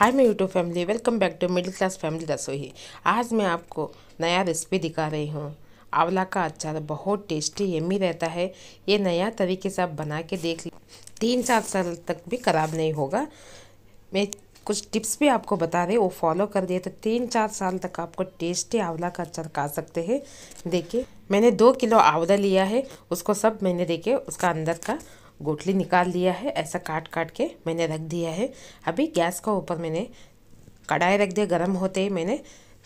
हाय मैं YouTube family welcome back to middle class family रसोई आज मैं आपको नया रेसिपी दिखा रही हूँ आंवला का अचार बहुत टेस्टी यमी रहता है ये नया तरीके से आप बना के देख तीन चार साल तक भी ख़राब नहीं होगा मैं कुछ टिप्स भी आपको बता रहे वो फॉलो कर दिए तो तीन चार साल तक आपको टेस्टी आंवला का अचार खा सकते हैं देखिए मैंने दो किलो आंवला लिया है उसको सब मैंने देखे उसका अंदर का गोटली निकाल लिया है ऐसा काट काट के मैंने रख दिया है अभी गैस का ऊपर मैंने कढ़ाई रख दिया गर्म होते ही मैंने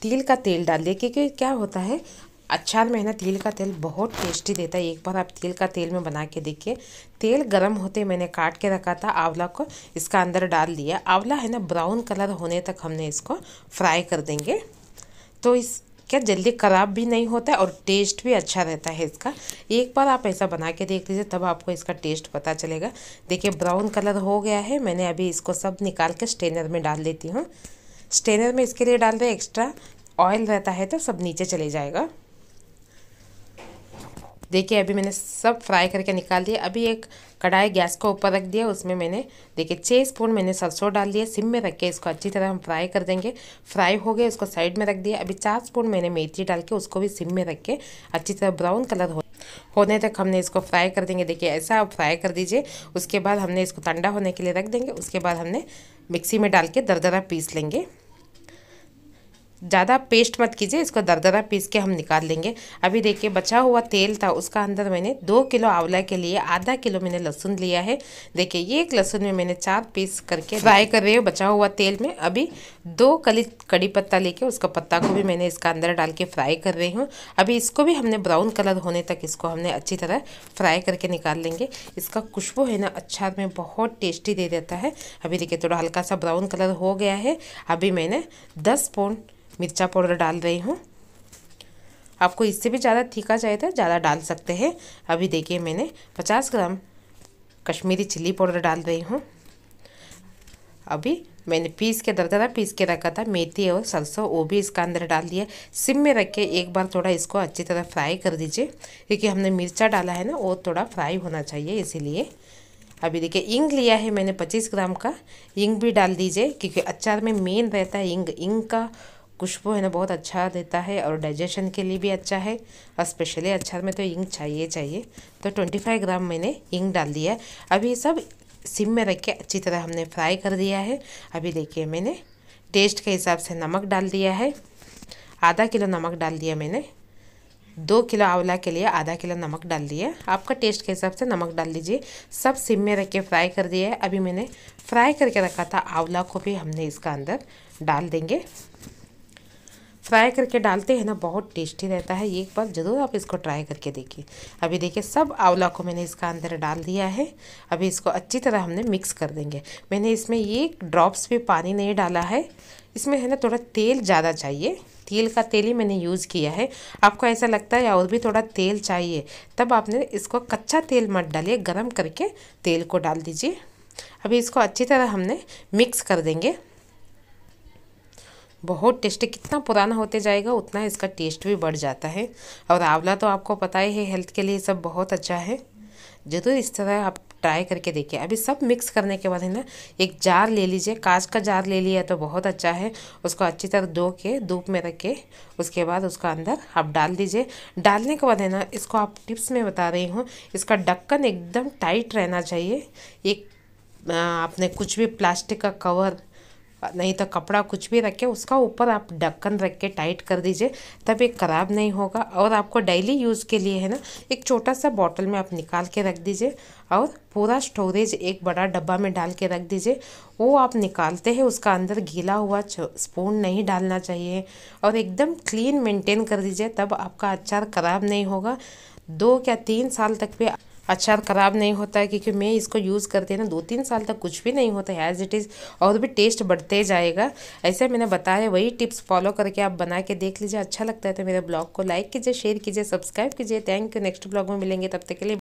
तिल का तेल डाल दिया क्योंकि क्या होता है अचार में ना तिल का तेल बहुत टेस्टी देता है एक बार आप तिल का तेल में बना के देखिए तेल गरम होते मैंने काट के रखा था आंवला को इसका अंदर डाल दिया आंवला है ना ब्राउन कलर होने तक हमने इसको फ्राई कर देंगे तो इस क्या जल्दी ख़राब भी नहीं होता है और टेस्ट भी अच्छा रहता है इसका एक बार आप ऐसा बना के देख लीजिए तब आपको इसका टेस्ट पता चलेगा देखिए ब्राउन कलर हो गया है मैंने अभी इसको सब निकाल के स्टेनर में डाल देती हूँ स्टेनर में इसके लिए डाल रहे एक्स्ट्रा ऑयल रहता है तो सब नीचे चले जाएगा देखिए अभी मैंने सब फ्राई करके निकाल दिया अभी एक कढ़ाई गैस को ऊपर रख दिया उसमें मैंने देखिए छः स्पून मैंने सरसों डाल दिया सिम में रख के इसको अच्छी तरह हम फ्राई कर देंगे फ्राई हो गया उसको साइड में रख दिया अभी चार स्पून मैंने मेथी डाल के उसको भी सिम में रख के अच्छी तरह ब्राउन कलर हो होने तक हमने इसको फ्राई कर देंगे देखिए ऐसा आप फ्राई कर दीजिए उसके बाद हमने इसको ठंडा होने के लिए रख देंगे उसके बाद हमने मिक्सी में डाल के दरदरा पीस लेंगे ज़्यादा पेस्ट मत कीजिए इसको दरदरा पीस के हम निकाल लेंगे अभी देखिए बचा हुआ तेल था उसका अंदर मैंने दो किलो आंवला के लिए आधा किलो मैंने लहसुन लिया है देखिए ये एक लहसुन में मैंने चार पीस करके फ्राई कर रही हूँ बचा हुआ तेल में अभी दो कली कड़ी पत्ता लेके उसका पत्ता को भी मैंने इसका अंदर डाल के फ्राई कर रही हूँ अभी इसको भी हमने ब्राउन कलर होने तक इसको हमने अच्छी तरह फ्राई करके निकाल लेंगे इसका खुशबू है ना अच्छा में बहुत टेस्टी दे देता है अभी देखिए थोड़ा हल्का सा ब्राउन कलर हो गया है अभी मैंने दस पौंड मिर्चा पाउडर डाल रही हूँ आपको इससे भी ज़्यादा तीखा चाहिए था तो ज़्यादा डाल सकते हैं अभी देखिए मैंने 50 ग्राम कश्मीरी चिल्ली पाउडर डाल रही हूँ अभी मैंने पीस के दर दरा पीस के रखा था मेथी और सरसों वो भी इसका अंदर डाल दिया सिम में रख के एक बार थोड़ा इसको अच्छी तरह फ्राई कर दीजिए क्योंकि हमने मिर्चा डाला है ना वो थोड़ा फ्राई होना चाहिए इसीलिए अभी देखिए इंग लिया है मैंने 25 ग्राम का इंग भी डाल दीजिए क्योंकि अचार में मेन रहता है इंग इंग का खुशबू है ना बहुत अच्छा देता है और डाइजेशन के लिए भी अच्छा है और स्पेशली अच्छा में तो इंक चाहिए चाहिए तो 25 ग्राम मैंने इंक डाल दिया है अभी सब सिम में रख के अच्छी तरह हमने फ्राई कर दिया है अभी देखिए मैंने टेस्ट के हिसाब से नमक डाल दिया है आधा किलो नमक डाल दिया मैंने दो किलो आंवला के लिए आधा किलो नमक डाल दिया आपका टेस्ट के हिसाब से नमक डाल दीजिए सब सिम में रख के फ्राई कर दिया है अभी मैंने फ्राई करके रखा था आंवला को भी हमने इसका अंदर डाल देंगे फ्राई करके डालते हैं ना बहुत टेस्टी रहता है एक बार ज़रूर आप इसको ट्राई करके देखिए अभी देखिए सब आंवला को मैंने इसका अंदर डाल दिया है अभी इसको अच्छी तरह हमने मिक्स कर देंगे मैंने इसमें एक ड्रॉप्स भी पानी नहीं डाला है इसमें है ना थोड़ा तेल ज़्यादा चाहिए तेल का तेल ही मैंने यूज़ किया है आपको ऐसा लगता है और भी थोड़ा तेल चाहिए तब आपने इसको कच्चा तेल मत डालिए गर्म करके तेल को डाल दीजिए अभी इसको अच्छी तरह हमने मिक्स कर देंगे बहुत टेस्टी कितना पुराना होते जाएगा उतना इसका टेस्ट भी बढ़ जाता है और आंवला तो आपको पता ही है हेल्थ के लिए सब बहुत अच्छा है ज़रूर इस तरह आप ट्राई करके देखिए अभी सब मिक्स करने के बाद है ना एक जार ले लीजिए कांच का जार ले लिया तो बहुत अच्छा है उसको अच्छी तरह धो के धूप में रख के उसके बाद उसका अंदर आप डाल दीजिए डालने के बाद है ना इसको आप टिप्स में बता रही हूँ इसका ढक्कन एकदम टाइट रहना चाहिए एक आपने कुछ भी प्लास्टिक का कवर नहीं तो कपड़ा कुछ भी रख के उसका ऊपर आप ढक्कन रख के टाइट कर दीजिए तब ये ख़राब नहीं होगा और आपको डेली यूज़ के लिए है ना एक छोटा सा बॉटल में आप निकाल के रख दीजिए और पूरा स्टोरेज एक बड़ा डब्बा में डाल के रख दीजिए वो आप निकालते हैं उसका अंदर गीला हुआ स्पून नहीं डालना चाहिए और एकदम क्लीन मेंटेन कर दीजिए तब आपका अचार ख़राब नहीं होगा दो या तीन साल तक भी अच्छा ख़राब नहीं होता है क्योंकि मैं इसको यूज़ करती हूँ ना दो तीन साल तक कुछ भी नहीं होता है एज़ इट इज़ और भी टेस्ट बढ़ते जाएगा ऐसे मैंने बताया वही टिप्स फॉलो करके आप बना के देख लीजिए अच्छा लगता है तो मेरे ब्लॉग को लाइक कीजिए शेयर कीजिए सब्सक्राइब कीजिए थैंक यू नेक्स्ट ब्लॉग में मिलेंगे तब तक के लिए